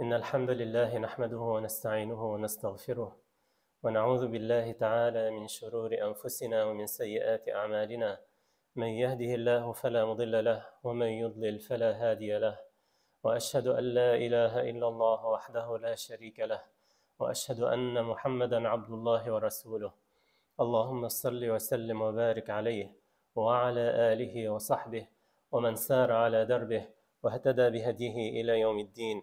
إن الحمد لله نحمده ونستعينه ونستغفره ونعوذ بالله تعالى من شرور أنفسنا ومن سيئات أعمالنا من يهده الله فلا مضل له ومن يضلل فلا هادي له وأشهد أن لا إله إلا الله وحده لا شريك له وأشهد أن محمدا عبد الله ورسوله اللهم صل وسلم وبارك عليه وعلى آله وصحبه ومن سار على دربه واهتدى بهديه إلى يوم الدين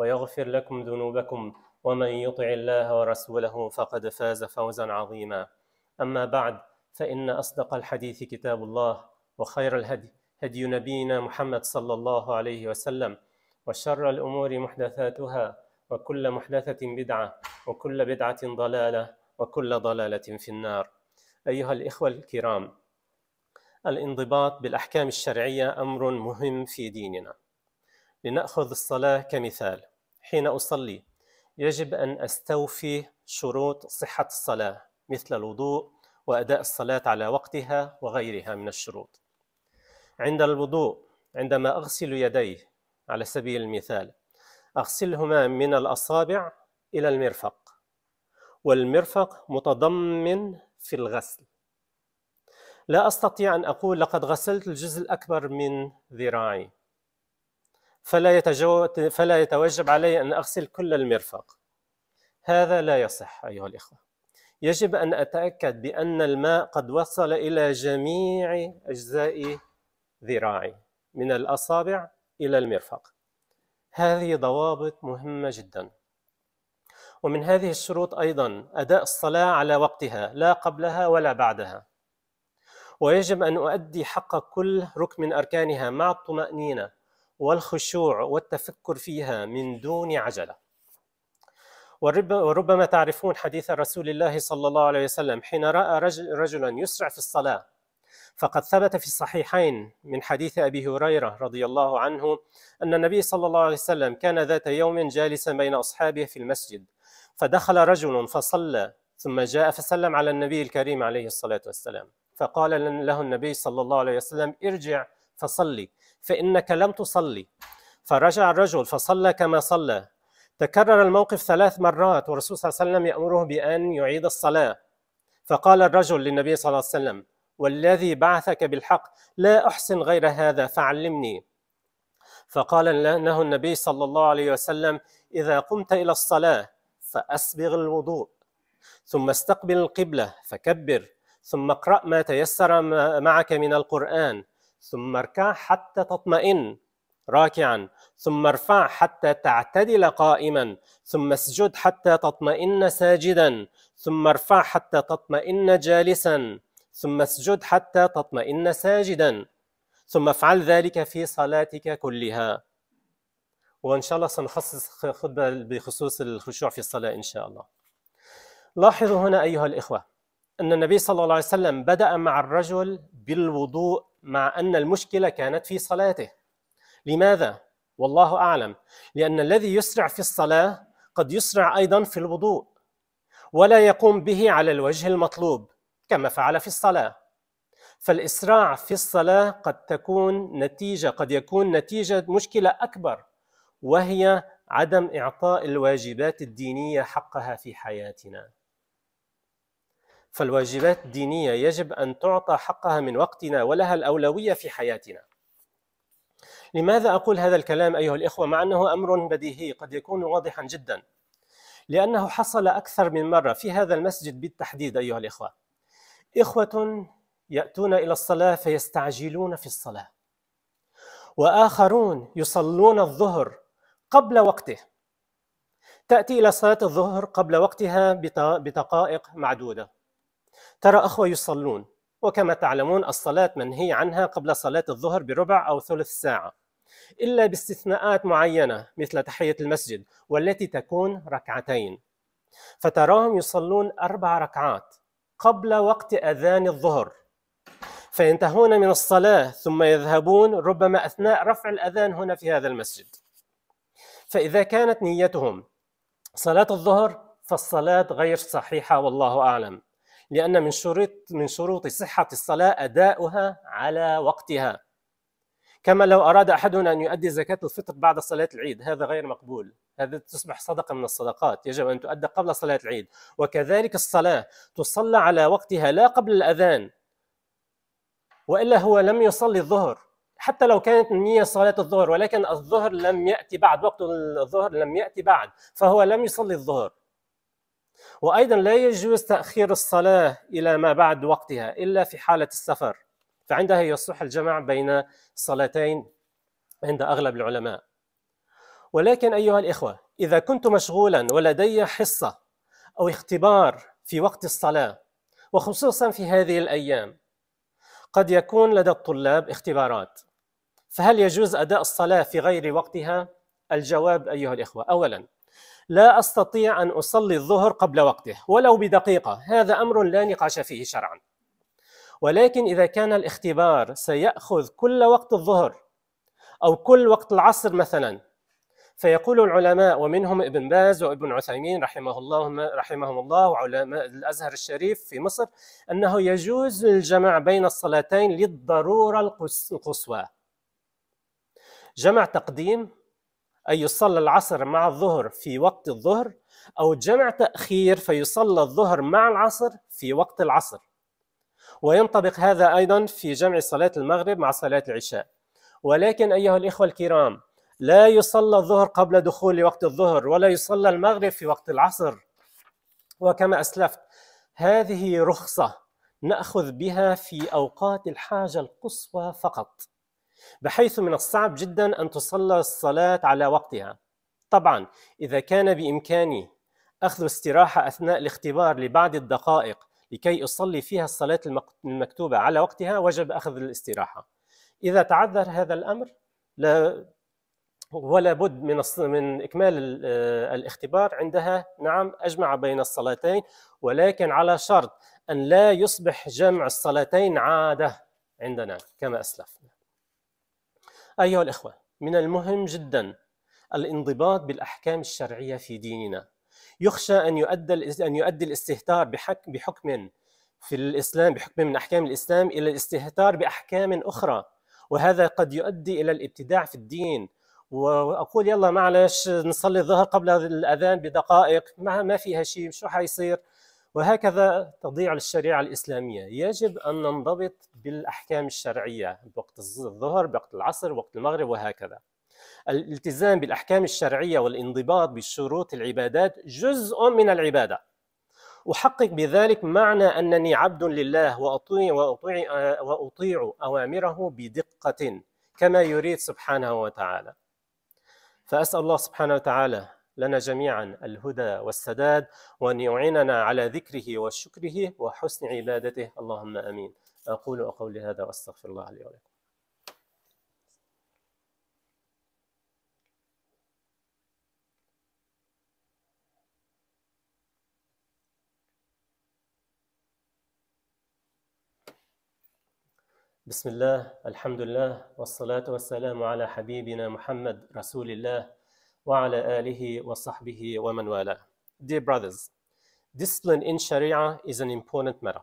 ويغفر لكم ذنوبكم ومن يطع الله ورسوله فقد فاز فوزا عظيما أما بعد فإن أصدق الحديث كتاب الله وخير الهدي هدي نبينا محمد صلى الله عليه وسلم وشر الأمور محدثاتها وكل محدثة بدعة وكل بدعة ضلالة وكل ضلالة في النار أيها الإخوة الكرام الانضباط بالأحكام الشرعية أمر مهم في ديننا لنأخذ الصلاة كمثال حين أصلي يجب أن أستوفي شروط صحة الصلاة مثل الوضوء وأداء الصلاة على وقتها وغيرها من الشروط عند الوضوء عندما أغسل يدي على سبيل المثال أغسلهما من الأصابع إلى المرفق والمرفق متضمن في الغسل لا أستطيع أن أقول لقد غسلت الجزء الأكبر من ذراعي فلا, يتجو... فلا يتوجب علي أن أغسل كل المرفق هذا لا يصح أيها الإخوة يجب أن أتأكد بأن الماء قد وصل إلى جميع أجزاء ذراعي من الأصابع إلى المرفق هذه ضوابط مهمة جدا ومن هذه الشروط أيضا أداء الصلاة على وقتها لا قبلها ولا بعدها ويجب أن أؤدي حق كل ركن من أركانها مع الطمأنينة والخشوع والتفكر فيها من دون عجله وربما تعرفون حديث رسول الله صلى الله عليه وسلم حين راى رجلا يسرع في الصلاه فقد ثبت في الصحيحين من حديث ابي هريره رضي الله عنه ان النبي صلى الله عليه وسلم كان ذات يوم جالسا بين اصحابه في المسجد فدخل رجل فصلى ثم جاء فسلم على النبي الكريم عليه الصلاه والسلام فقال له النبي صلى الله عليه وسلم ارجع فصلي فإنك لم تصلي فرجع الرجل فصلى كما صلى تكرر الموقف ثلاث مرات والرسول صلى الله عليه وسلم يأمره بأن يعيد الصلاة فقال الرجل للنبي صلى الله عليه وسلم والذي بعثك بالحق لا أحسن غير هذا فعلمني فقال له النبي صلى الله عليه وسلم إذا قمت إلى الصلاة فأسبغ الوضوء ثم استقبل القبلة فكبر ثم اقرأ ما تيسر معك من القرآن ثم اركع حتى تطمئن راكعا ثم ارفع حتى تعتدل قائما ثم اسجد حتى تطمئن ساجدا ثم ارفع حتى تطمئن جالسا ثم اسجد حتى تطمئن ساجدا ثم افعل ذلك في صلاتك كلها وان شاء الله سنخصص خطبه بخصوص الخشوع في الصلاه ان شاء الله لاحظوا هنا ايها الاخوه ان النبي صلى الله عليه وسلم بدا مع الرجل بالوضوء مع أن المشكلة كانت في صلاته لماذا؟ والله أعلم لأن الذي يسرع في الصلاة قد يسرع أيضا في الوضوء ولا يقوم به على الوجه المطلوب كما فعل في الصلاة فالإسراع في الصلاة قد تكون نتيجة قد يكون نتيجة مشكلة أكبر وهي عدم إعطاء الواجبات الدينية حقها في حياتنا فالواجبات الدينية يجب أن تعطى حقها من وقتنا ولها الأولوية في حياتنا لماذا أقول هذا الكلام أيها الإخوة مع أنه أمر بديهي قد يكون واضحا جدا لأنه حصل أكثر من مرة في هذا المسجد بالتحديد أيها الإخوة إخوة يأتون إلى الصلاة فيستعجلون في الصلاة وآخرون يصلون الظهر قبل وقته تأتي إلى صلاة الظهر قبل وقتها بدقائق معدودة ترى أخوة يصلون وكما تعلمون الصلاة منهي عنها قبل صلاة الظهر بربع أو ثلث ساعة إلا باستثناءات معينة مثل تحية المسجد والتي تكون ركعتين فتراهم يصلون أربع ركعات قبل وقت أذان الظهر فينتهون من الصلاة ثم يذهبون ربما أثناء رفع الأذان هنا في هذا المسجد فإذا كانت نيتهم صلاة الظهر فالصلاة غير صحيحة والله أعلم لأن من شروط من شروط صحة الصلاة أداؤها على وقتها كما لو أراد أحدنا أن يؤدي زكاة الفطر بعد صلاة العيد هذا غير مقبول هذا تصبح صدقة من الصدقات يجب أن تؤدى قبل صلاة العيد وكذلك الصلاة تصلى على وقتها لا قبل الأذان وإلا هو لم يصلي الظهر حتى لو كانت النية صلاة الظهر ولكن الظهر لم يأتي بعد وقت الظهر لم يأتي بعد فهو لم يصلي الظهر وأيضا لا يجوز تأخير الصلاة إلى ما بعد وقتها إلا في حالة السفر فعندها يصح الجمع بين صلاتين عند أغلب العلماء ولكن أيها الإخوة إذا كنت مشغولا ولدي حصة أو اختبار في وقت الصلاة وخصوصا في هذه الأيام قد يكون لدى الطلاب اختبارات فهل يجوز أداء الصلاة في غير وقتها؟ الجواب أيها الإخوة أولاً لا أستطيع أن أصلي الظهر قبل وقته ولو بدقيقة هذا أمر لا نقاش فيه شرعا ولكن إذا كان الاختبار سيأخذ كل وقت الظهر أو كل وقت العصر مثلا فيقول العلماء ومنهم ابن باز وابن عثيمين رحمه الله رحمهم الله وعلماء الازهر الشريف في مصر انه يجوز الجمع بين الصلاتين للضروره القصوى جمع تقديم أي يصلى العصر مع الظهر في وقت الظهر أو جمع تأخير فيصلى الظهر مع العصر في وقت العصر وينطبق هذا أيضا في جمع صلاة المغرب مع صلاة العشاء ولكن أيها الإخوة الكرام لا يصلى الظهر قبل دخول وقت الظهر ولا يصلى المغرب في وقت العصر وكما أسلفت هذه رخصة نأخذ بها في أوقات الحاجة القصوى فقط بحيث من الصعب جدا أن تصلى الصلاة على وقتها طبعا إذا كان بإمكاني أخذ استراحة أثناء الاختبار لبعض الدقائق لكي أصلي فيها الصلاة المكتوبة على وقتها وجب أخذ الاستراحة إذا تعذر هذا الأمر لا ولا بد من من إكمال آه، الاختبار عندها نعم أجمع بين الصلاتين ولكن على شرط أن لا يصبح جمع الصلاتين عادة عندنا كما أسلفنا أيها الإخوة من المهم جدا الانضباط بالأحكام الشرعية في ديننا يخشى أن يؤدي أن يؤدي الاستهتار بحكم بحكم في الإسلام بحكم من أحكام الإسلام إلى الاستهتار بأحكام أخرى وهذا قد يؤدي إلى الابتداع في الدين واقول يلا معلش نصلي الظهر قبل الاذان بدقائق ما ما فيها شيء شو حيصير وهكذا تضيع الشريعة الإسلامية يجب أن ننضبط بالأحكام الشرعية وقت الظهر وقت العصر وقت المغرب وهكذا الالتزام بالأحكام الشرعية والانضباط بشروط العبادات جزء من العبادة أحقق بذلك معنى أنني عبد لله وأطيع, وأطيع, وأطيع أوامره بدقة كما يريد سبحانه وتعالى فأسأل الله سبحانه وتعالى لنا جميعا الهدى والسداد وأن يعيننا على ذكره وشكره وحسن عبادته اللهم أمين أقول قولي هذا وأستغفر الله لي ولكم بسم الله الحمد لله والصلاة والسلام على حبيبنا محمد رسول الله وعلى آله وصحبه ومن والاه. Dear brothers, discipline in Sharia is an important matter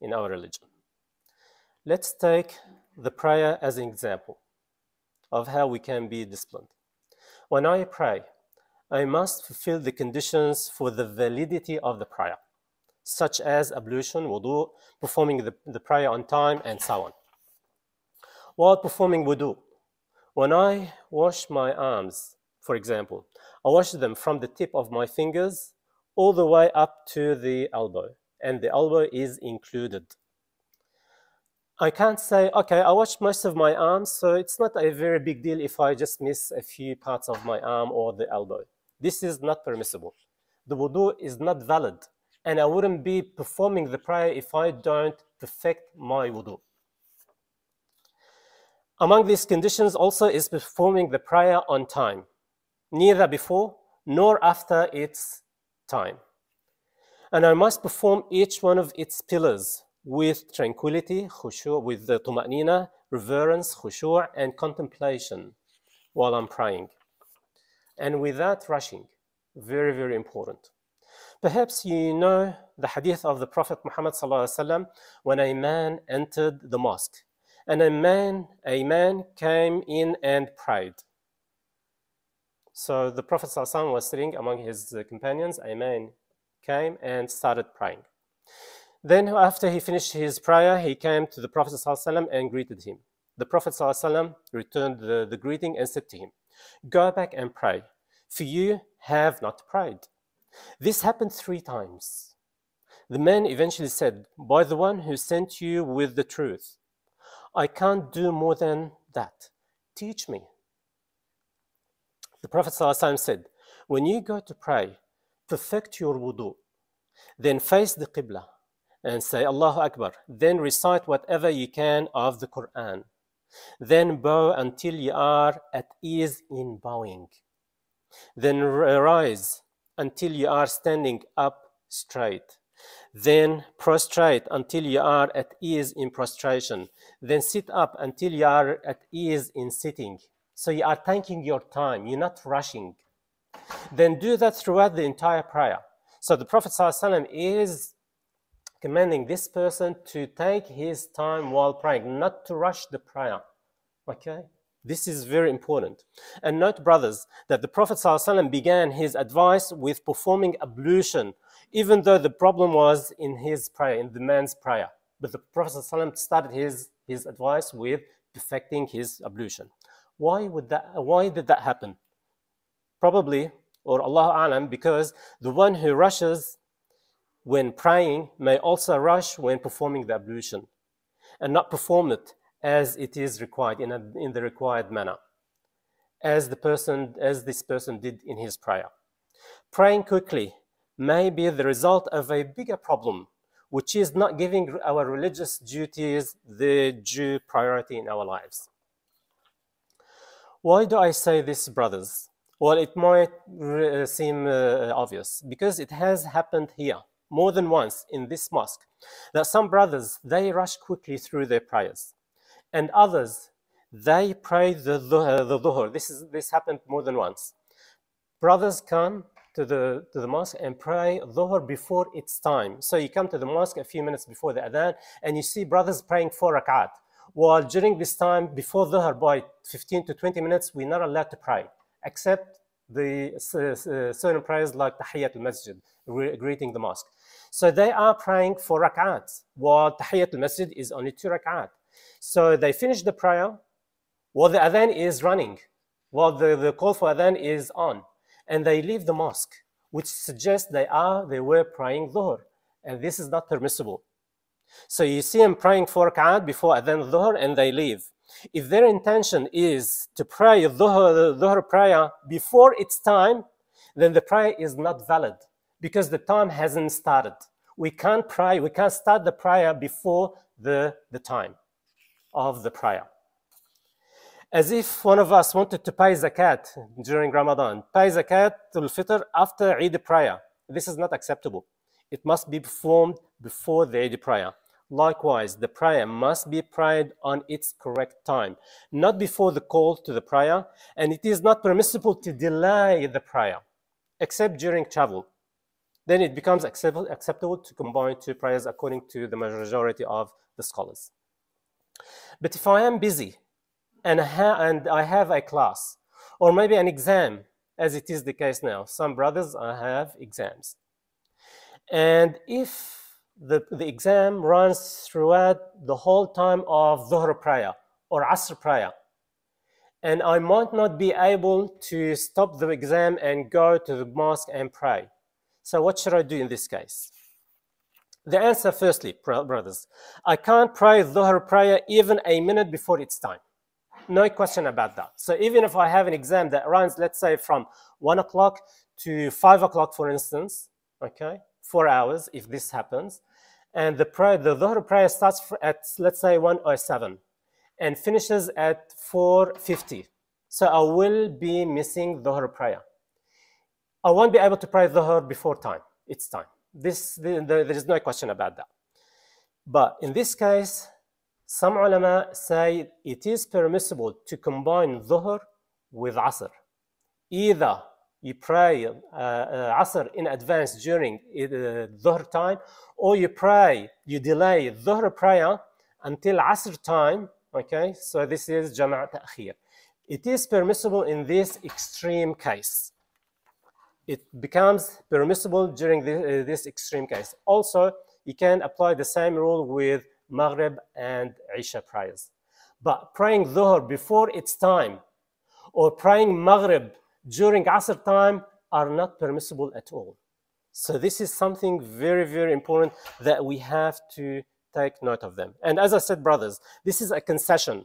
in our religion. Let's take the prayer as an example of how we can be disciplined. When I pray, I must fulfill the conditions for the validity of the prayer, such as ablution, wudu, performing the, the prayer on time, and so on. While performing wudu, when I wash my arms, for example. I wash them from the tip of my fingers all the way up to the elbow, and the elbow is included. I can't say, okay, I washed most of my arm, so it's not a very big deal if I just miss a few parts of my arm or the elbow. This is not permissible. The wudu is not valid, and I wouldn't be performing the prayer if I don't perfect my wudu. Among these conditions also is performing the prayer on time neither before nor after its time. And I must perform each one of its pillars with tranquility, khushu', with the tumanina, reverence, khushu', and contemplation while I'm praying. And without rushing, very, very important. Perhaps you know the hadith of the Prophet Muhammad وسلم, when a man entered the mosque and a man, a man came in and prayed. So the Prophet ﷺ was sitting among his companions, a man came and started praying. Then after he finished his prayer, he came to the Prophet ﷺ and greeted him. The Prophet ﷺ returned the, the greeting and said to him, Go back and pray, for you have not prayed. This happened three times. The man eventually said, By the one who sent you with the truth, I can't do more than that. Teach me. The Prophet ﷺ said, when you go to pray, perfect your wudu, then face the Qibla and say Allahu Akbar, then recite whatever you can of the Quran, then bow until you are at ease in bowing, then rise until you are standing up straight, then prostrate until you are at ease in prostration, then sit up until you are at ease in sitting, so you are taking your time, you're not rushing. Then do that throughout the entire prayer. So the Prophet ﷺ is commanding this person to take his time while praying, not to rush the prayer. Okay? This is very important. And note, brothers, that the Prophet ﷺ began his advice with performing ablution, even though the problem was in his prayer, in the man's prayer. But the Prophet ﷺ started his, his advice with perfecting his ablution. Why would that? Why did that happen? Probably, or Allah alam, because the one who rushes when praying may also rush when performing the ablution, and not perform it as it is required in, a, in the required manner, as the person as this person did in his prayer. Praying quickly may be the result of a bigger problem, which is not giving our religious duties the due priority in our lives. Why do I say this, brothers? Well, it might uh, seem uh, obvious because it has happened here more than once in this mosque that some brothers they rush quickly through their prayers and others they pray the, dhuhr, the dhuhr. This, is, this happened more than once. Brothers come to the, to the mosque and pray dhuhr before its time. So you come to the mosque a few minutes before the adhan and you see brothers praying four rak'at. Well, during this time before Dhuhr by 15 to 20 minutes, we're not allowed to pray, except the uh, certain prayers like Tahiyat al-Masjid, greeting the mosque. So they are praying for rak'at, while Tahiyat al-Masjid is only two rak'at. So they finish the prayer while the adhan is running, while the, the call for adhan is on, and they leave the mosque, which suggests they are, they were praying dhuhr, and this is not permissible. So you see them praying for rak'at before Adhan Dhuhr and they leave. If their intention is to pray dhuhr, dhuhr prayer before its time, then the prayer is not valid because the time hasn't started. We can't pray, we can't start the prayer before the, the time of the prayer. As if one of us wanted to pay zakat during Ramadan, pay zakat al fitr after Eid prayer. This is not acceptable. It must be performed before the Eid prayer. Likewise, the prayer must be prayed on its correct time, not before the call to the prayer, and it is not permissible to delay the prayer, except during travel. Then it becomes acceptable to combine two prayers according to the majority of the scholars. But if I am busy and, ha- and I have a class or maybe an exam, as it is the case now, some brothers uh, have exams. And if the, the exam runs throughout the whole time of Dhuhr prayer or Asr prayer. And I might not be able to stop the exam and go to the mosque and pray. So what should I do in this case? The answer, firstly, brothers, I can't pray Dhuhr prayer even a minute before its time. No question about that. So even if I have an exam that runs, let's say, from 1 o'clock to 5 o'clock, for instance, okay, four hours if this happens, and the, prayer, the Dhuhr prayer starts at, let's say, 107 and finishes at 450. So I will be missing Dhuhr prayer. I won't be able to pray Dhuhr before time. It's time. This, the, the, there is no question about that. But in this case, some ulama say it is permissible to combine Dhuhr with Asr, either you pray uh, uh, Asr in advance during uh, Dhuhr time, or you pray, you delay Dhuhr prayer until Asr time, okay? So this is Jama' Ta'khir. It is permissible in this extreme case. It becomes permissible during the, uh, this extreme case. Also, you can apply the same rule with Maghrib and Isha prayers. But praying Dhuhr before its time, or praying Maghrib during Asr time are not permissible at all. So this is something very, very important that we have to take note of them. And as I said, brothers, this is a concession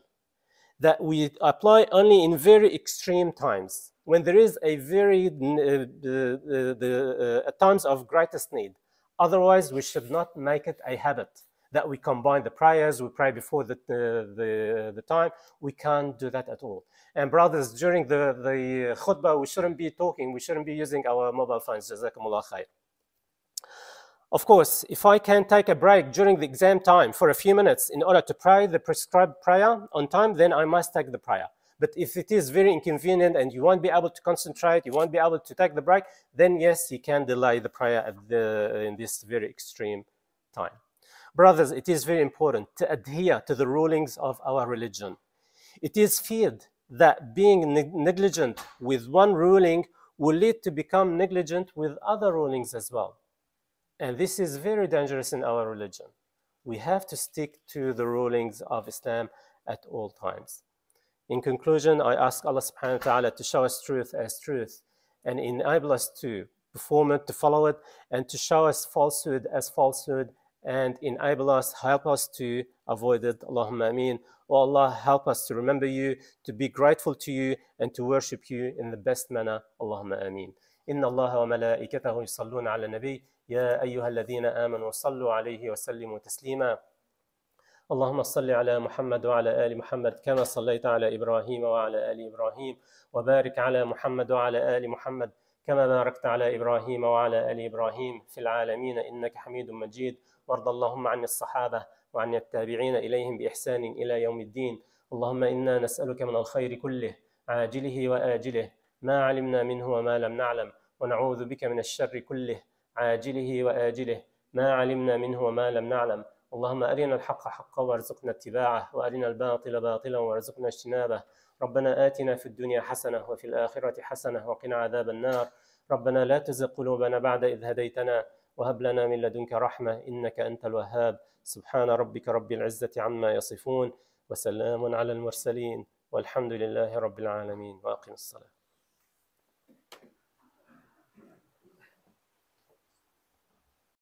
that we apply only in very extreme times, when there is a very, uh, the, the, uh, uh, times of greatest need. Otherwise, we should not make it a habit that we combine the prayers, we pray before the, the, the, the, time. We can't do that at all. And brothers, during the, the khutbah, we shouldn't be talking, we shouldn't be using our mobile phones. Jazakumullah khair. Of course, if I can take a break during the exam time for a few minutes in order to pray the prescribed prayer on time, then I must take the prayer. But if it is very inconvenient and you won't be able to concentrate, you won't be able to take the break, then yes, you can delay the prayer the, in this very extreme time. Brothers, it is very important to adhere to the rulings of our religion. It is feared that being neg negligent with one ruling will lead to become negligent with other rulings as well. And this is very dangerous in our religion. We have to stick to the rulings of Islam at all times. In conclusion, I ask Allah subhanahu wa ta'ala to show us truth as truth and enable us to perform it, to follow it, and to show us falsehood as falsehood and enable us, help us to avoid it. Allahumma ameen. Oh Allah, help us to remember you, to be grateful to you, and to worship you in the best manner. Allahumma ameen. إن الله وملائكته يصلون على النبي يا أيها الذين آمنوا صلوا عليه وسلموا تسليما اللهم صل على محمد وعلى آل محمد كما صليت على إبراهيم وعلى آل إبراهيم وبارك على محمد وعلى آل محمد كما باركت على إبراهيم وعلى آل إبراهيم في العالمين إنك حميد مجيد وارض اللهم عن الصحابة وعن التابعين إليهم بإحسان إلى يوم الدين اللهم إنا نسألك من الخير كله عاجله وآجله ما علمنا منه وما لم نعلم ونعوذ بك من الشر كله عاجله وآجله ما علمنا منه وما لم نعلم اللهم أرنا الحق حقا وارزقنا اتباعه وأرنا الباطل باطلا وارزقنا اجتنابه ربنا آتنا في الدنيا حسنة وفي الآخرة حسنة وقنا عذاب النار ربنا لا تزغ قلوبنا بعد إذ هديتنا وهب لنا من لدنك رحمة إنك أنت الوهاب سبحان ربك رب العزة عما يصفون وسلام على المرسلين والحمد لله رب العالمين وأقم الصلاة